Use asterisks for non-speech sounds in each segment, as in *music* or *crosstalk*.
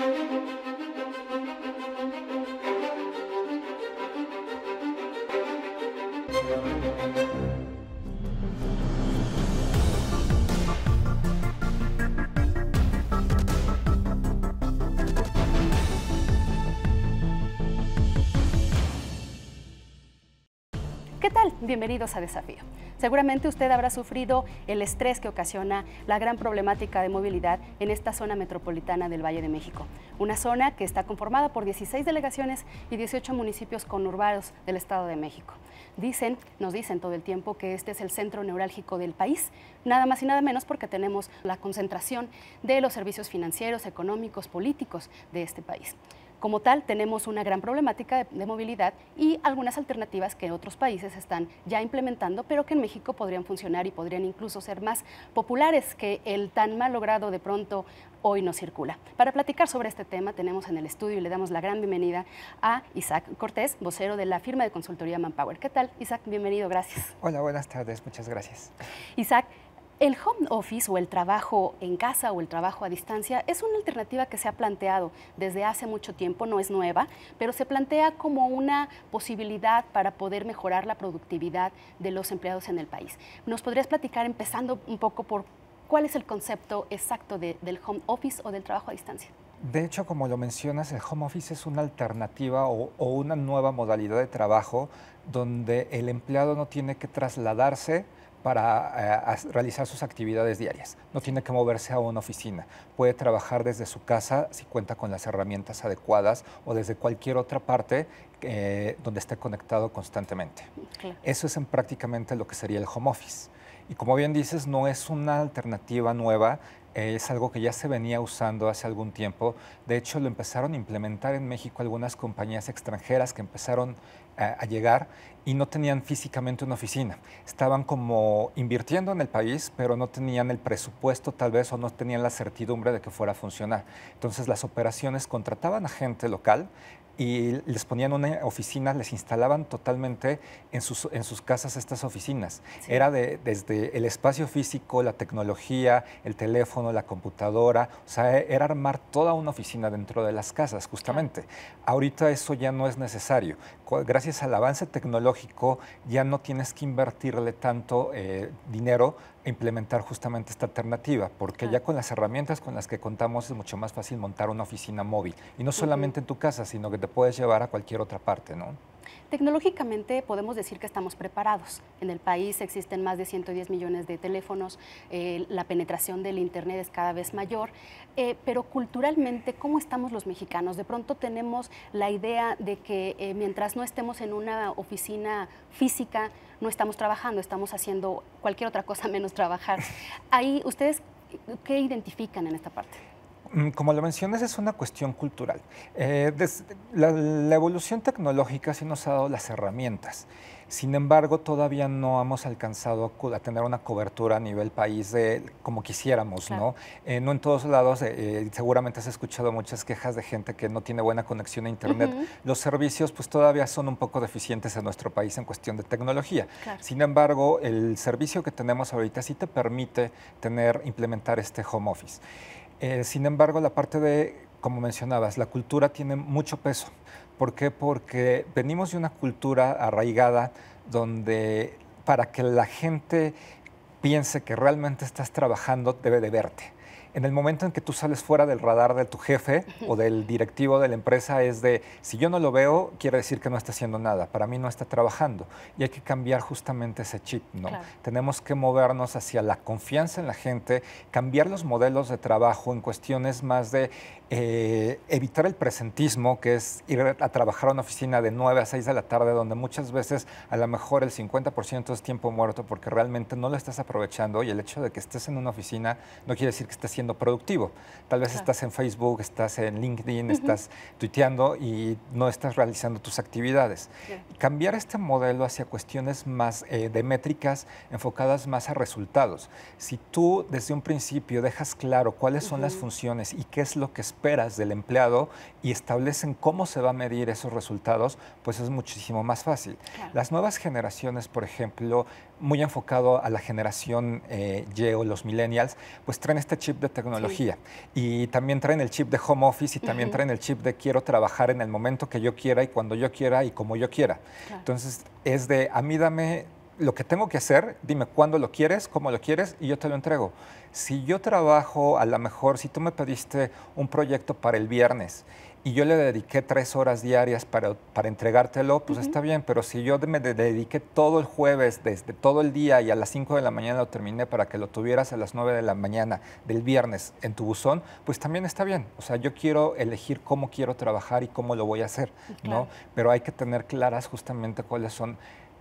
Thank you. bienvenidos a Desafío. Seguramente usted habrá sufrido el estrés que ocasiona la gran problemática de movilidad en esta zona metropolitana del Valle de México, una zona que está conformada por 16 delegaciones y 18 municipios conurbados del Estado de México. Dicen, nos dicen todo el tiempo que este es el centro neurálgico del país, nada más y nada menos porque tenemos la concentración de los servicios financieros, económicos, políticos de este país. Como tal, tenemos una gran problemática de, movilidad y algunas alternativas que otros países están ya implementando, pero que en México podrían funcionar y podrían incluso ser más populares que el tan mal logrado de pronto hoy no circula. Para platicar sobre este tema tenemos en el estudio y le damos la gran bienvenida a Isaac Cortés, vocero de la firma de consultoría Manpower. ¿Qué tal, Isaac? Bienvenido, gracias. Hola, buenas tardes, muchas gracias. Isaac, el home office o el trabajo en casa o el trabajo a distancia es una alternativa que se ha planteado desde hace mucho tiempo, no es nueva, pero se plantea como una posibilidad para poder mejorar la productividad de los empleados en el país. ¿Nos podrías platicar empezando un poco por cuál es el concepto exacto del home office o del trabajo a distancia? De hecho, como lo mencionas, el home office es una alternativa o una nueva modalidad de trabajo donde el empleado no tiene que trasladarse para eh, realizar sus actividades diarias. No tiene que moverse a una oficina. Puede trabajar desde su casa si cuenta con las herramientas adecuadas o desde cualquier otra parte eh, donde esté conectado constantemente. Eso es en prácticamente lo que sería el home office. Y como bien dices, no es una alternativa nueva, es algo que ya se venía usando hace algún tiempo. De hecho, lo empezaron a implementar en México algunas compañías extranjeras que empezaron eh, a llegar y no tenían físicamente una oficina. Estaban como invirtiendo en el país, pero no tenían el presupuesto tal vez o no tenían la certidumbre de que fuera a funcionar. Entonces las operaciones contrataban a gente local, y les ponían una oficina, les instalaban totalmente en sus, en sus casas estas oficinas. Era de, desde el espacio físico, la tecnología, el teléfono, la computadora, o sea, era armar toda una oficina dentro de las casas, justamente. Ahorita eso ya no es necesario. Gracias al avance tecnológico ya no tienes que invertirle tanto eh, dinero implementar justamente esta alternativa, porque ya con las herramientas con las que contamos es mucho más fácil montar una oficina móvil, y no solamente en tu casa, sino que te puedes llevar a cualquier otra parte, ¿no? Tecnológicamente podemos decir que estamos preparados. En el país existen más de 110 millones de teléfonos, eh, la penetración del Internet es cada vez mayor, eh, pero culturalmente, ¿cómo estamos los mexicanos? De pronto tenemos la idea de que eh, mientras no estemos en una oficina física, no estamos trabajando, estamos haciendo cualquier otra cosa *laughs* menos trabajar. Ahí, ¿ustedes qué identifican en esta parte? Mm, como lo mencionas, es una cuestión cultural. Eh, la, evolución tecnológica sí nos ha dado las herramientas. Sin embargo, todavía no hemos alcanzado a tener una cobertura a nivel país de, como quisiéramos, ¿no? Eh, no en todos lados, eh, seguramente has escuchado muchas quejas de gente que no tiene buena conexión a Internet. Los servicios pues todavía son un poco deficientes en nuestro país en cuestión de tecnología. Sin embargo, el servicio que tenemos ahorita sí te permite tener, implementar este home office. Eh, sin embargo, la parte de, como mencionabas, la cultura tiene mucho peso. ¿Por qué? Porque venimos de una cultura arraigada donde para que la gente piense que realmente estás trabajando debe de verte en el momento en que tú sales fuera del radar de tu jefe o del directivo de la empresa es de, si yo no lo veo, quiere decir que no está haciendo nada, para mí no está trabajando. Y hay que cambiar justamente ese chip, ¿no? Tenemos que movernos hacia la confianza en la gente, cambiar los modelos de trabajo en cuestiones más de eh, evitar el presentismo, que es ir a trabajar a una oficina de 9 a 6 de la tarde, donde muchas veces a lo mejor el 50% es tiempo muerto porque realmente no lo estás aprovechando y el hecho de que estés en una oficina no quiere decir que estés siendo productivo. Tal vez estás en Facebook, estás en LinkedIn, estás tuiteando y no estás realizando tus actividades. Cambiar este modelo hacia cuestiones más eh, de métricas enfocadas más a resultados. Si tú desde un principio dejas claro cuáles son las funciones y qué es lo que esperas del empleado y establecen cómo se va a medir esos resultados, pues es muchísimo más fácil. Las nuevas generaciones, por ejemplo, muy enfocado a la generación eh, o los millennials, pues traen este chip de tecnología y también traen el chip de home office y también traen el chip de quiero trabajar en el momento que yo quiera y cuando yo quiera y como yo quiera. Entonces, es de a mí dame lo que tengo que hacer, dime cuándo lo quieres, cómo lo quieres y yo te lo entrego. Si yo trabajo, a lo mejor, si tú me pediste un proyecto para el viernes y yo le dediqué tres horas diarias para, para entregártelo, pues está bien, pero si yo me dediqué todo el jueves, desde todo el día y a las 5 de la mañana lo terminé para que lo tuvieras a las 9 de la mañana del viernes en tu buzón, pues también está bien. O sea, yo quiero elegir cómo quiero trabajar y cómo lo voy a hacer, ¿no? Pero hay que tener claras justamente cuáles son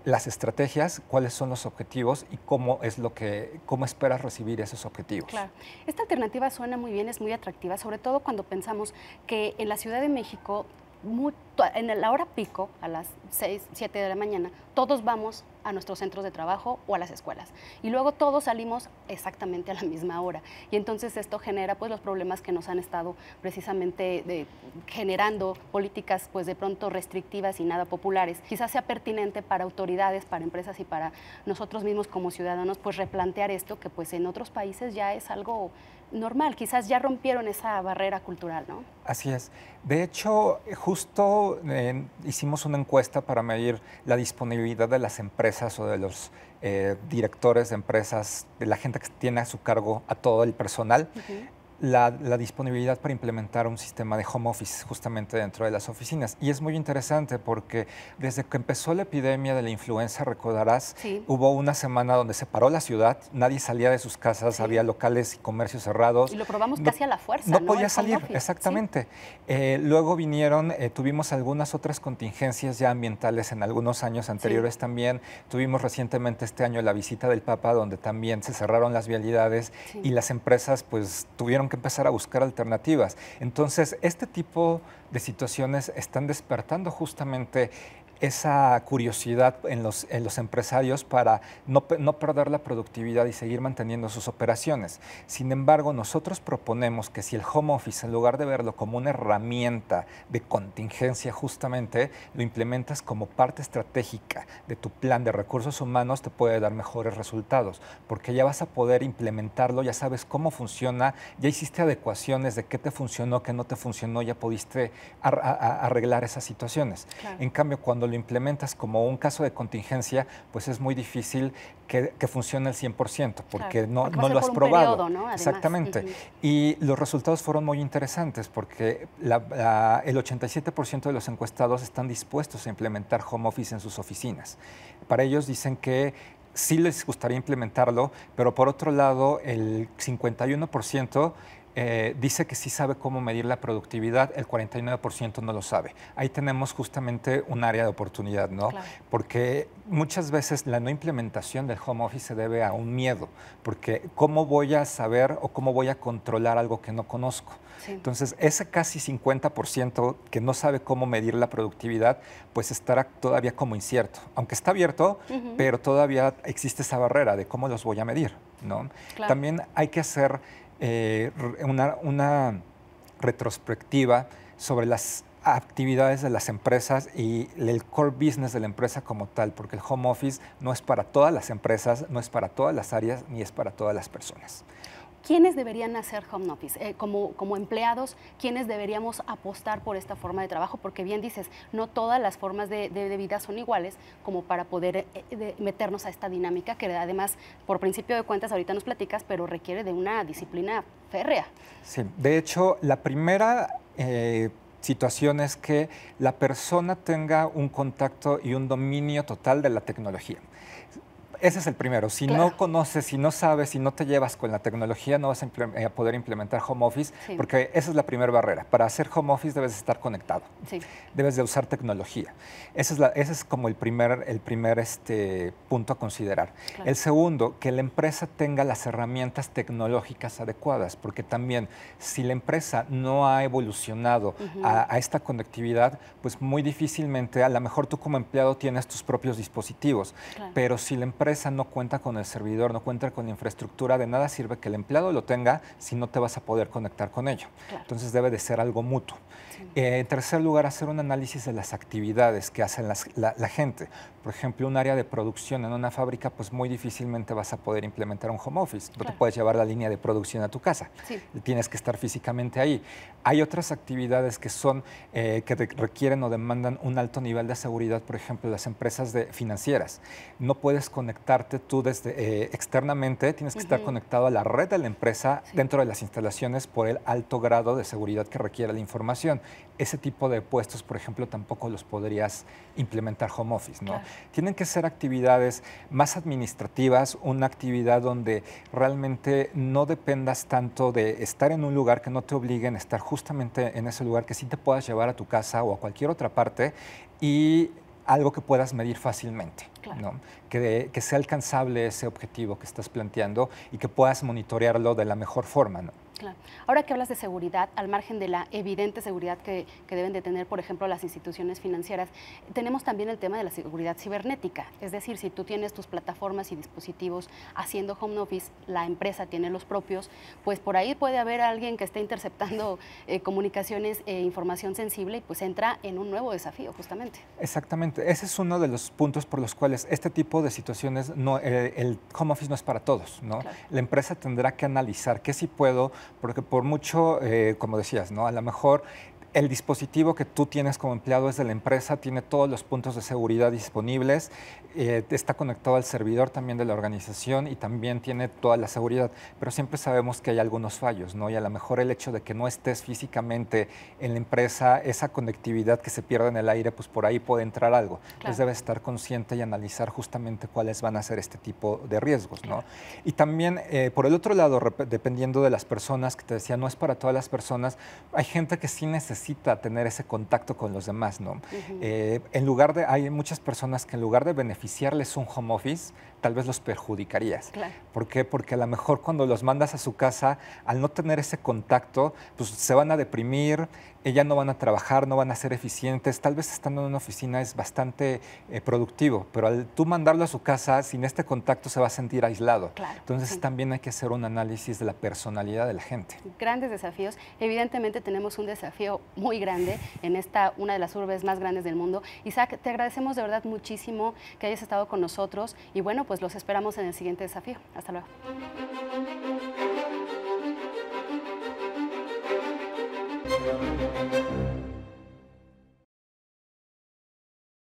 las estrategias, cuáles son los objetivos y cómo es lo que, cómo esperas recibir esos objetivos. Claro, esta alternativa suena muy bien, es muy atractiva, sobre todo cuando pensamos que en la Ciudad de México en la hora pico, a las 6, 7 de la mañana, todos vamos a nuestros centros de trabajo o a las escuelas. Y luego todos salimos exactamente a la misma hora. Y entonces esto genera pues los problemas que nos han estado precisamente generando políticas pues de pronto restrictivas y nada populares. Quizás sea pertinente para autoridades, para empresas y para nosotros mismos como ciudadanos pues replantear esto que pues en otros países ya es algo normal, quizás ya rompieron esa barrera cultural, ¿no? Así es. De hecho, justo hicimos una encuesta para medir la disponibilidad de las empresas o de los eh, directores de empresas, de la gente que tiene a su cargo a todo el personal la, disponibilidad para implementar un sistema de home office justamente dentro de las oficinas. Y es muy interesante porque desde que empezó la epidemia de la influenza, recordarás, hubo una semana donde se paró la ciudad, nadie salía de sus casas, había locales y comercios cerrados. Y lo probamos casi a la fuerza. No, podía salir, exactamente. Eh, luego vinieron, eh, tuvimos algunas otras contingencias ya ambientales en algunos años anteriores también. Tuvimos recientemente este año la visita del Papa, donde también se cerraron las vialidades y las empresas pues tuvieron que empezar a buscar alternativas. Entonces, este tipo de situaciones están despertando justamente esa curiosidad en los, los empresarios para no, no, perder la productividad y seguir manteniendo sus operaciones. Sin embargo, nosotros proponemos que si el home office, en lugar de verlo como una herramienta de contingencia justamente, lo implementas como parte estratégica de tu plan de recursos humanos, te puede dar mejores resultados, porque ya vas a poder implementarlo, ya sabes cómo funciona, ya hiciste adecuaciones de qué te funcionó, qué no te funcionó, ya pudiste arreglar esas situaciones. En cambio, cuando lo implementas como un caso de contingencia, pues es muy difícil que, funcione al 100%, porque no, lo has probado. Exactamente. Y los resultados fueron muy interesantes, porque el 87% de los encuestados están dispuestos a implementar home office en sus oficinas. Para ellos dicen que sí les gustaría implementarlo, pero por otro lado, el 51% eh, dice que sí sabe cómo medir la productividad, el 49% no lo sabe. Ahí tenemos justamente un área de oportunidad, ¿no? Porque muchas veces la no implementación del home office se debe a un miedo, porque ¿cómo voy a saber o cómo voy a controlar algo que no conozco? Entonces, ese casi 50% que no sabe cómo medir la productividad, pues estará todavía como incierto. Aunque está abierto, pero todavía existe esa barrera de cómo los voy a medir. ¿no? También hay que hacer eh, una retrospectiva sobre las actividades de las empresas y el core business de la empresa como tal, porque el home office no es para todas las empresas, no es para todas las áreas, ni es para todas las personas. ¿quiénes deberían hacer home office? Eh, como, como empleados, ¿quiénes deberíamos apostar por esta forma de trabajo? Porque bien dices, no todas las formas de, vida son iguales como para poder eh, eh, meternos a esta dinámica que además, por principio de cuentas, ahorita nos platicas, pero requiere de una disciplina férrea. Sí, de hecho, la primera... situación es que la persona tenga un contacto y un dominio total de la tecnología ese es el primero. Si no conoces, si no sabes, si no te llevas con la tecnología, no vas a, eh, poder implementar home office, porque esa es la primera barrera. Para hacer home office debes estar conectado, debes de usar tecnología. Ese es, es como el primer, el primer este, punto a considerar. El segundo, que la empresa tenga las herramientas tecnológicas adecuadas, porque también si la empresa no ha evolucionado a, esta conectividad, pues muy difícilmente, a lo mejor tú como empleado tienes tus propios dispositivos, pero si la empresa no cuenta con el servidor, no cuenta con la infraestructura, de nada sirve que el empleado lo tenga si no te vas a poder conectar con ello. Entonces debe de ser algo mutuo. Eh, en tercer lugar, hacer un análisis de las actividades que hacen la, gente. Por ejemplo, un área de producción en una fábrica, pues muy difícilmente vas a poder implementar un home office. No te puedes llevar la línea de producción a tu casa. Tienes que estar físicamente ahí. Hay otras actividades que son, eh, que requieren o demandan un alto nivel de seguridad, por ejemplo, las empresas financieras. No puedes conectarte tú desde eh, externamente, tienes que estar conectado a la red de la empresa dentro de las instalaciones por el alto grado de seguridad que requiere la información ese tipo de puestos, por ejemplo, tampoco los podrías implementar home office, ¿no? Tienen que ser actividades más administrativas, una actividad donde realmente no dependas tanto de estar en un lugar que no te obliguen a estar justamente en ese lugar, que sí te puedas llevar a tu casa o a cualquier otra parte y algo que puedas medir fácilmente, ¿no? que, que sea alcanzable ese objetivo que estás planteando y que puedas monitorearlo de la mejor forma. ¿no? Claro. Ahora que hablas de seguridad, al margen de la evidente seguridad que, deben de tener, por ejemplo, las instituciones financieras, tenemos también el tema de la seguridad cibernética. Es decir, si tú tienes tus plataformas y dispositivos haciendo home office, la empresa tiene los propios, pues por ahí puede haber alguien que esté interceptando eh, comunicaciones e información sensible y pues entra en un nuevo desafío, justamente. Exactamente. Ese es uno de los puntos por los cuales este tipo de situaciones, no, eh, el home office no es para todos. ¿no? La empresa tendrá que analizar qué si puedo porque por mucho, eh, como decías, ¿no? a lo mejor el dispositivo que tú tienes como empleado es de la empresa, tiene todos los puntos de seguridad disponibles, eh, está conectado al servidor también de la organización y también tiene toda la seguridad, pero siempre sabemos que hay algunos fallos, ¿no? Y a lo mejor el hecho de que no estés físicamente en la empresa, esa conectividad que se pierde en el aire, pues por ahí puede entrar algo. Entonces debes estar consciente y analizar justamente cuáles van a ser este tipo de riesgos, ¿no? Y también, eh, por el otro lado, dependiendo de las personas, que te decía, no es para todas las personas, hay gente que sí necesita necesita tener ese contacto con los demás, ¿no? Eh, en lugar de, hay muchas personas que en lugar de beneficiarles un home office, tal vez los perjudicarías. ¿Por qué? Porque a lo mejor cuando los mandas a su casa, al no tener ese contacto, pues se van a deprimir, eh, ya no van a trabajar, no van a ser eficientes. Tal vez estando en una oficina es bastante eh, productivo, pero al tú mandarlo a su casa sin este contacto se va a sentir aislado. Entonces también hay que hacer un análisis de la personalidad de la gente. Grandes desafíos. Evidentemente tenemos un desafío muy grande en esta, una de las urbes más grandes del mundo. Isaac, te agradecemos de verdad muchísimo que hayas estado con nosotros y bueno, pues los esperamos en el siguiente desafío. Hasta luego.